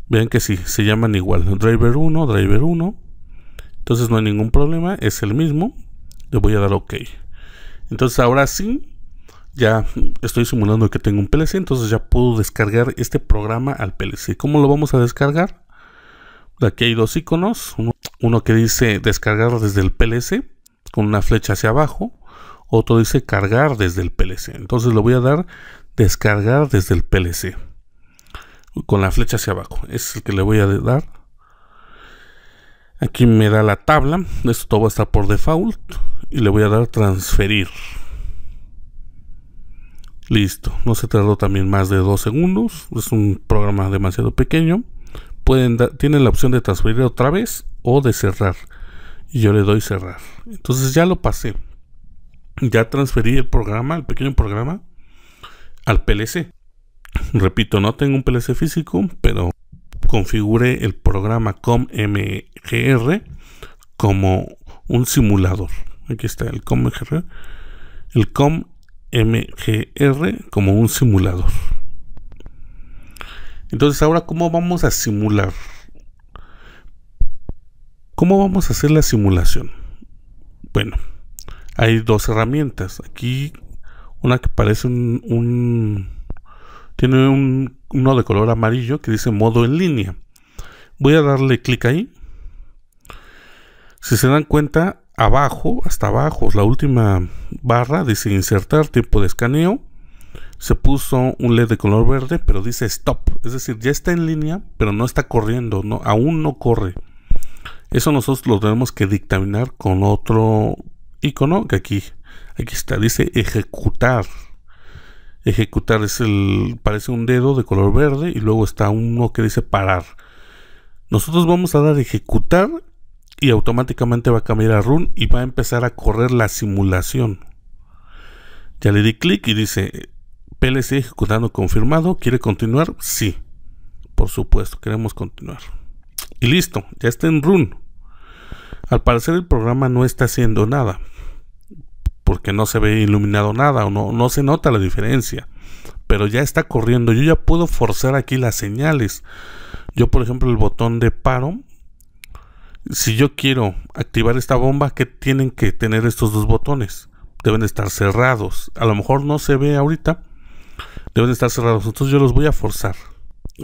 S1: Vean que sí, se llaman igual. Driver 1, driver 1. Entonces no hay ningún problema, es el mismo. Le voy a dar OK. Entonces ahora sí, ya estoy simulando que tengo un PLC, entonces ya puedo descargar este programa al PLC. ¿Cómo lo vamos a descargar? Aquí hay dos iconos, uno, que dice descargar desde el PLC con una flecha hacia abajo, otro dice cargar desde el PLC. Entonces le voy a dar descargar desde el PLC con la flecha hacia abajo. Es el que le voy a dar. Aquí me da la tabla. Esto todo va a estar por default. Y le voy a dar transferir. Listo. No se tardó también más de dos segundos. Es un programa demasiado pequeño tienen la opción de transferir otra vez o de cerrar. Y yo le doy cerrar. Entonces ya lo pasé. Ya transferí el programa, el pequeño programa, al PLC. Repito, no tengo un PLC físico, pero configure el programa COMMGR como un simulador. Aquí está el COMMGR. El COMMGR como un simulador. Entonces ahora, ¿cómo vamos a simular? ¿Cómo vamos a hacer la simulación? Bueno, hay dos herramientas. Aquí una que parece un... tiene un, uno de color amarillo que dice modo en línea. Voy a darle clic ahí. Si se dan cuenta, abajo, hasta abajo, la última barra dice insertar tiempo de escaneo se puso un LED de color verde, pero dice stop. Es decir, ya está en línea, pero no está corriendo, no, aún no corre. Eso nosotros lo tenemos que dictaminar con otro icono que aquí, aquí está, dice ejecutar. Ejecutar es el, parece un dedo de color verde y luego está uno que dice parar. Nosotros vamos a dar ejecutar y automáticamente va a cambiar a run y va a empezar a correr la simulación. Ya le di clic y dice sigue ejecutando confirmado. ¿Quiere continuar? Sí. Por supuesto, queremos continuar. Y listo, ya está en run. Al parecer el programa no está haciendo nada. Porque no se ve iluminado nada o no, no se nota la diferencia. Pero ya está corriendo. Yo ya puedo forzar aquí las señales. Yo, por ejemplo, el botón de paro. Si yo quiero activar esta bomba, que tienen que tener estos dos botones? Deben estar cerrados. A lo mejor no se ve ahorita, deben estar cerrados. Entonces yo los voy a forzar.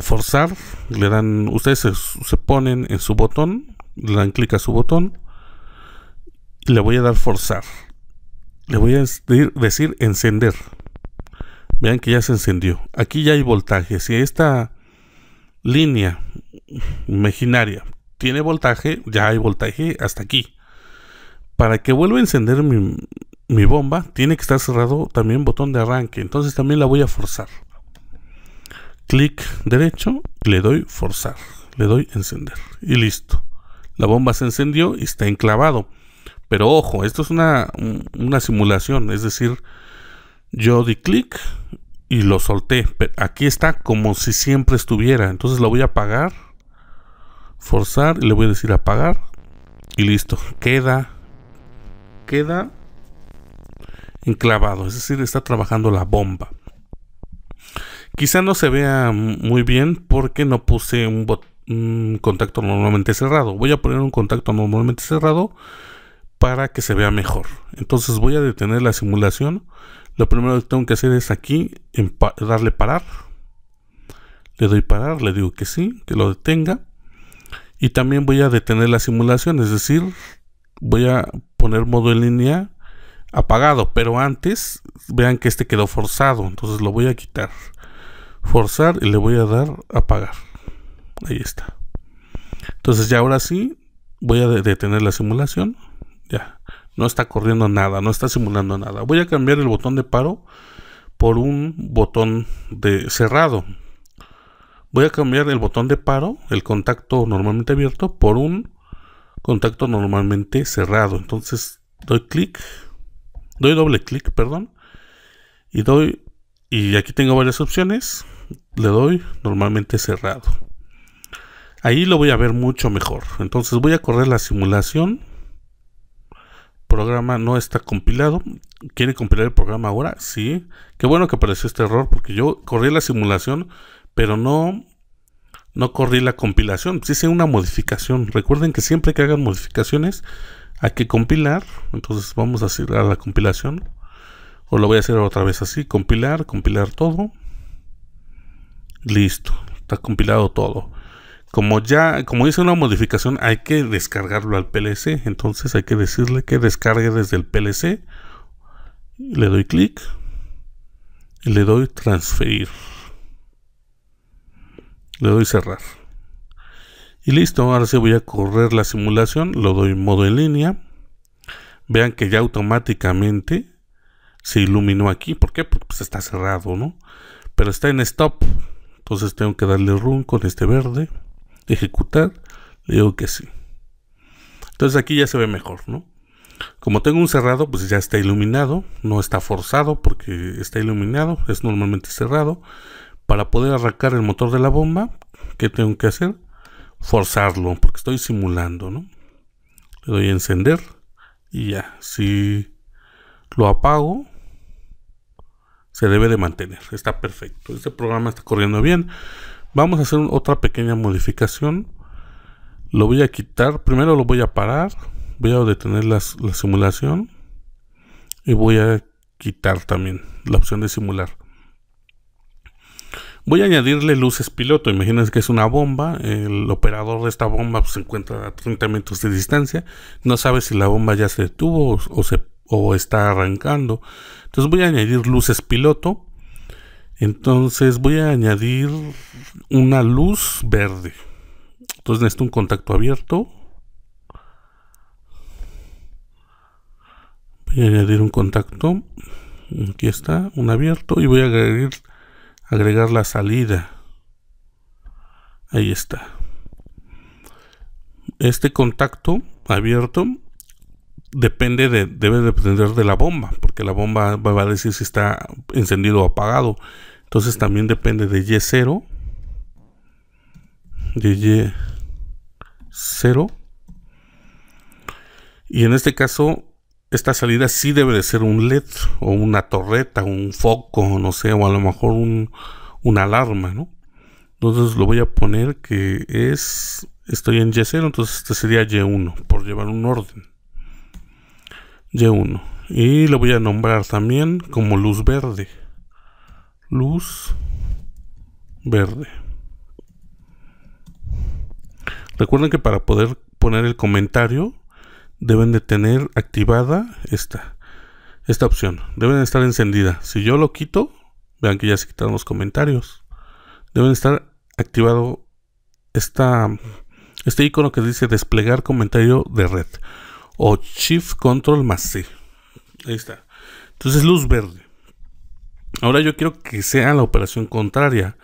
S1: Forzar, le dan, ustedes se, ponen en su botón, le dan clic a su botón y le voy a dar forzar. Le voy a decir, decir encender. Vean que ya se encendió. Aquí ya hay voltaje. Si esta línea imaginaria tiene voltaje, ya hay voltaje hasta aquí. Para que vuelva a encender mi, mi bomba tiene que estar cerrado también botón de arranque. Entonces también la voy a forzar. Clic derecho, le doy forzar, le doy encender y listo. La bomba se encendió y está enclavado. Pero ojo, esto es una, simulación, es decir, yo di clic y lo solté. Pero aquí está como si siempre estuviera. Entonces la voy a apagar, forzar y le voy a decir apagar y listo. Queda, queda enclavado, es decir, está trabajando la bomba. Quizá no se vea muy bien porque no puse un, contacto normalmente cerrado. Voy a poner un contacto normalmente cerrado para que se vea mejor. Entonces voy a detener la simulación. Lo primero que tengo que hacer es aquí darle parar. Le doy parar, le digo que sí, que lo detenga. Y también voy a detener la simulación, es decir, voy a poner modo en línea apagado, pero antes vean que este quedó forzado, entonces lo voy a quitar, forzar y le voy a dar apagar. Ahí está. Entonces ya ahora sí voy a detener la simulación. Ya, no está corriendo nada, no está simulando nada. Voy a cambiar el botón de paro por un botón de cerrado. Voy a cambiar el botón de paro, el contacto normalmente abierto, por un contacto normalmente cerrado. Entonces doy clic doy doble clic, perdón, y doy, y aquí tengo varias opciones, le doy normalmente cerrado. Ahí lo voy a ver mucho mejor. Entonces voy a correr la simulación. Programa no está compilado. ¿Quiere compilar el programa ahora? Sí. Qué bueno que apareció este error porque yo corrí la simulación, pero no no corrí la compilación, pues hice una modificación. Recuerden que siempre que hagan modificaciones hay que compilar, entonces vamos a hacer a la compilación. O lo voy a hacer otra vez así, compilar, compilar todo. Listo, está compilado todo. Como ya, como hice una modificación, hay que descargarlo al PLC. Entonces hay que decirle que descargue desde el PLC. Le doy clic y le doy transferir. Le doy cerrar. Y listo, ahora sí voy a correr la simulación, lo doy modo en línea. Vean que ya automáticamente se iluminó aquí. ¿Por qué? Porque pues, está cerrado, ¿no? Pero está en stop. Entonces tengo que darle run con este verde. Ejecutar. Le digo que sí. Entonces aquí ya se ve mejor, ¿no? Como tengo un cerrado, pues ya está iluminado. No está forzado porque está iluminado. Es normalmente cerrado para poder arrancar el motor de la bomba, ¿qué tengo que hacer? Forzarlo, porque estoy simulando, Le doy a encender y ya. Si lo apago, se debe de mantener. Está perfecto. Este programa está corriendo bien. Vamos a hacer otra pequeña modificación. Lo voy a quitar. Primero lo voy a parar. Voy a detener la simulación. Y voy a quitar también la opción de simular. Voy a añadirle luces piloto. Imagínense que es una bomba. El operador de esta bomba pues, se encuentra a 30 metros de distancia. No sabe si la bomba ya se detuvo o, se, o está arrancando. Entonces voy a añadir luces piloto. Entonces voy a añadir una luz verde. Entonces necesito un contacto abierto. Voy a añadir un contacto. Aquí está, un abierto. Y voy a añadir agregar la salida. Ahí está. Este contacto abierto depende de, debe depender de la bomba, porque la bomba va a decir si está encendido o apagado. Entonces también depende de Y0, de Y0. Y en este caso esta salida sí debe de ser un LED o una torreta, un foco, no sé, o a lo mejor un, una alarma, ¿no? Entonces lo voy a poner que es, estoy en Y0, entonces este sería Y1, por llevar un orden. Y1. Y lo voy a nombrar también como luz verde. Luz verde. Recuerden que para poder poner el comentario deben de tener activada esta, esta opción. Deben estar encendida. Si yo lo quito, vean que ya se quitaron los comentarios. Deben estar activado esta, este icono que dice desplegar comentario de red. O Shift Control más C. Ahí está. Entonces luz verde. Ahora yo quiero que sea la operación contraria.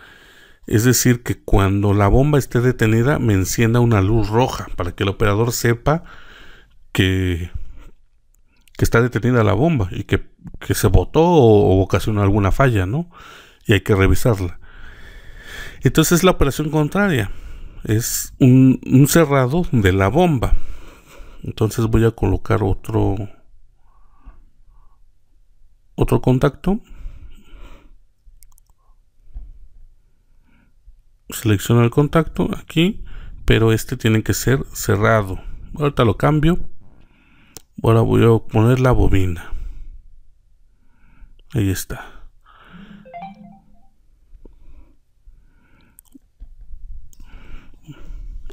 S1: Es decir, que cuando la bomba esté detenida me encienda una luz roja para que el operador sepa que, está detenida la bomba y que, se botó o, ocasionó alguna falla, ¿no? Y hay que revisarla. Entonces la operación contraria es un, un cerrado de la bomba. Entonces voy a colocar otro otro contacto. Selecciono el contacto aquí, pero este tiene que ser cerrado. Ahorita lo cambio. Ahora voy a poner la bobina. Ahí está.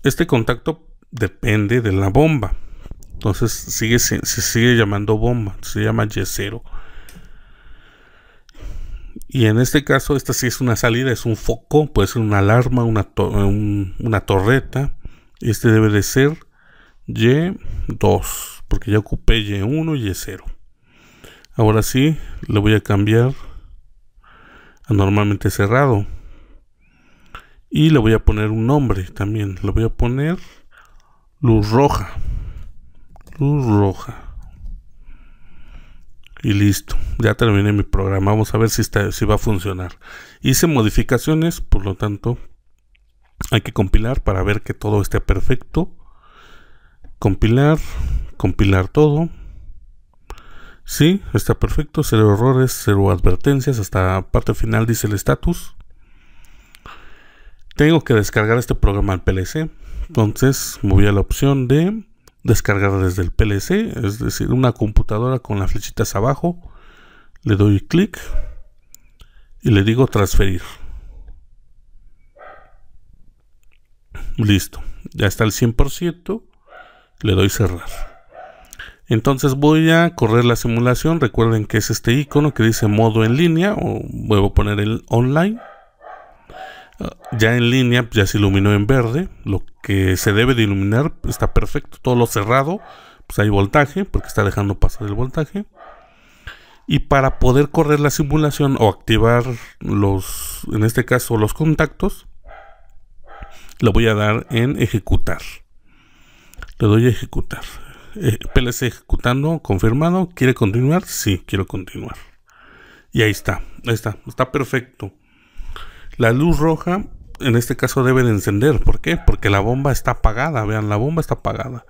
S1: Este contacto depende de la bomba. Entonces sigue, se, sigue llamando bomba. Se llama Y0. Y en este caso, esta sí es una salida, es un foco, puede ser una alarma, una, una torreta. Este debe de ser Y2 porque ya ocupé Y1 y Y0. Ahora sí, le voy a cambiar a normalmente cerrado. Y le voy a poner un nombre también. Le voy a poner luz roja. Luz roja. Y listo, ya terminé mi programa. Vamos a ver si, está, si va a funcionar. Hice modificaciones, por lo tanto, hay que compilar para ver que todo esté perfecto. Compilar, compilar todo. si, está perfecto, cero errores, cero advertencias, hasta parte final dice el status. Tengo que descargar este programa al PLC, entonces me voy a la opción de descargar desde el PLC, es decir, una computadora con las flechitas abajo. Le doy clic y le digo transferir. Listo, ya está el 100%, le doy cerrar. Entonces voy a correr la simulación. Recuerden que es este icono que dice modo en línea o vuelvo a poner el online. Ah, ya en línea ya se iluminó en verde. Lo que se debe de iluminar está perfecto. Todo lo cerrado. Pues hay voltaje porque está dejando pasar el voltaje. Y para poder correr la simulación o activar los, en este caso, los contactos, lo voy a dar en ejecutar. Le doy a ejecutar. Eh, PLC ejecutando, confirmado. ¿Quiere continuar? Sí, quiero continuar. Y ahí está, ahí está, está perfecto. La luz roja, en este caso, debe de encender. ¿Por qué? Porque la bomba está apagada. Vean, la bomba está apagada.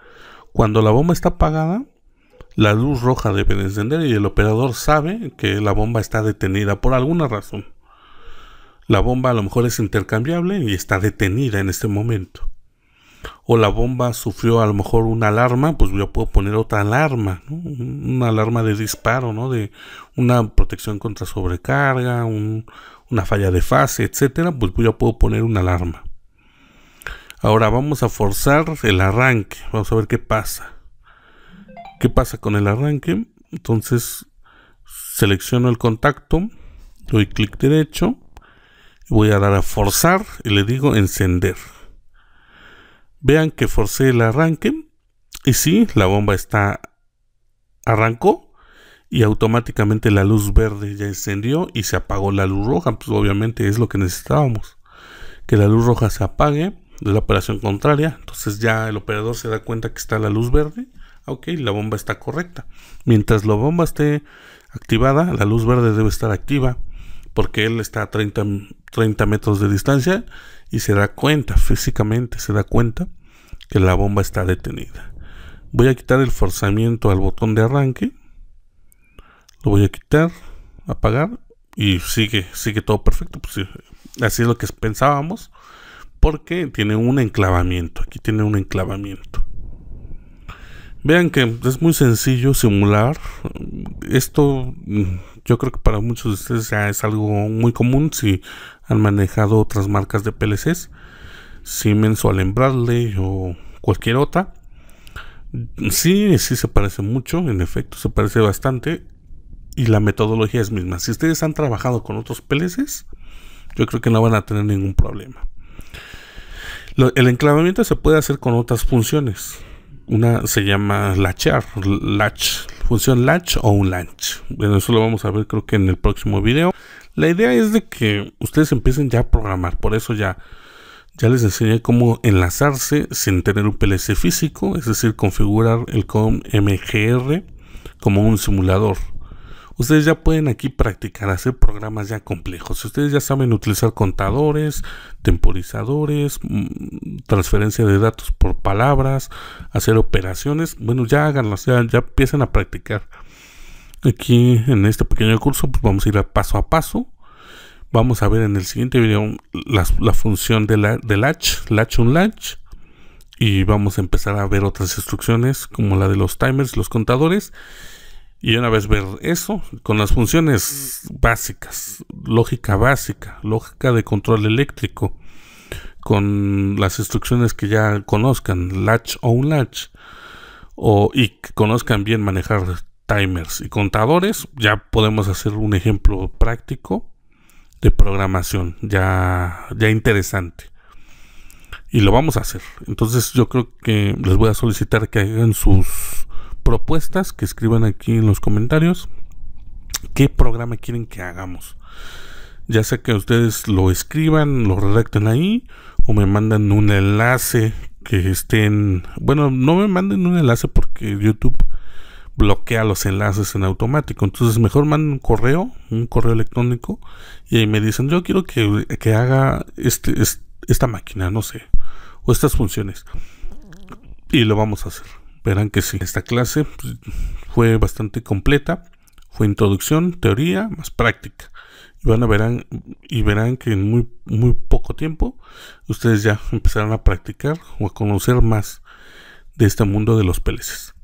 S1: Cuando la bomba está apagada, la luz roja debe de encender y el operador sabe que la bomba está detenida por alguna razón. La bomba a lo mejor es intercambiable y está detenida en este momento o la bomba sufrió a lo mejor una alarma, pues yo puedo poner otra alarma, una alarma de disparo, ¿no? de una protección contra sobrecarga, una falla de fase, etcétera, pues yo puedo poner una alarma. Ahora vamos a forzar el arranque, vamos a ver qué pasa. ¿Qué pasa con el arranque? Entonces selecciono el contacto, doy clic derecho, voy a dar a forzar y le digo encender. Vean que forcé el arranque. Y sí, la bomba está... Arrancó. Y automáticamente la luz verde ya encendió y se apagó la luz roja. Pues obviamente es lo que necesitábamos. Que la luz roja se apague de la operación contraria. Entonces ya el operador se da cuenta que está la luz verde. Ah, ok, la bomba está correcta. Mientras la bomba esté activada, la luz verde debe estar activa porque él está a 30 30 metros de distancia y se da cuenta, físicamente se da cuenta que la bomba está detenida. Voy a quitar el forzamiento al botón de arranque. Lo voy a quitar, apagar y sigue, sigue todo perfecto. Pues así es lo que pensábamos porque tiene un enclavamiento. Aquí tiene un enclavamiento. Vean que es muy sencillo simular. Esto mm, yo creo que para muchos de ustedes es algo muy común. Si han manejado otras marcas de PLCs, Siemens o Alembrarle o cualquier otra. Sí, sí se parece mucho, en efecto, se parece bastante y la metodología es misma. Si ustedes han trabajado con otros PLCs, yo creo que no van a tener ningún problema. el enclavamiento se puede hacer con otras funciones. Una se llama latchar, latch, función latch o un latch. Bueno, eso lo vamos a ver creo que en el próximo video. La idea es de que ustedes empiecen ya a programar, por eso ya, ya les enseñé cómo enlazarse sin tener un PLC físico, es decir, configurar el COM MGR como un simulador. Ustedes ya pueden aquí practicar hacer programas ya complejos. Ustedes ya saben utilizar contadores, temporizadores, mm, transferencia de datos por palabras, hacer operaciones. Bueno, ya háganlas, ya, ya empiecen a practicar. Aquí en este pequeño curso pues vamos a ir a paso a paso. Vamos a ver en el siguiente video la, función de, la, latch, latch un latch. Y vamos a empezar a ver otras instrucciones como la de los timers, los contadores. Y una vez ver eso, con las funciones básicas, lógica básica, lógica de control eléctrico, con las instrucciones que ya conozcan, latch o un latch, o, y conozcan bien manejar timers y contadores, ya podemos hacer un ejemplo práctico de programación, ya, ya interesante. Y lo vamos a hacer. Entonces yo creo que les voy a solicitar que hagan sus propuestas, que escriban aquí en los comentarios qué programa quieren que hagamos. Ya sea que ustedes lo escriban, lo redacten ahí, o me mandan un enlace que estén... Bueno, no me manden un enlace porque YouTube bloquea los enlaces en automático. Entonces mejor manden un correo, un correo electrónico, y ahí me dicen, yo quiero que, haga este, esta máquina, no sé, o estas funciones. Y lo vamos a hacer. Verán que sí. Esta clase pues, fue bastante completa. Fue introducción, teoría, más práctica. Y van a verán, y verán que en muy, muy poco tiempo ustedes ya empezarán a practicar o a conocer más de este mundo de los PLCs.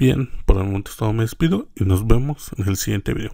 S1: Bien, por el momento es todo, me despido y nos vemos en el siguiente video.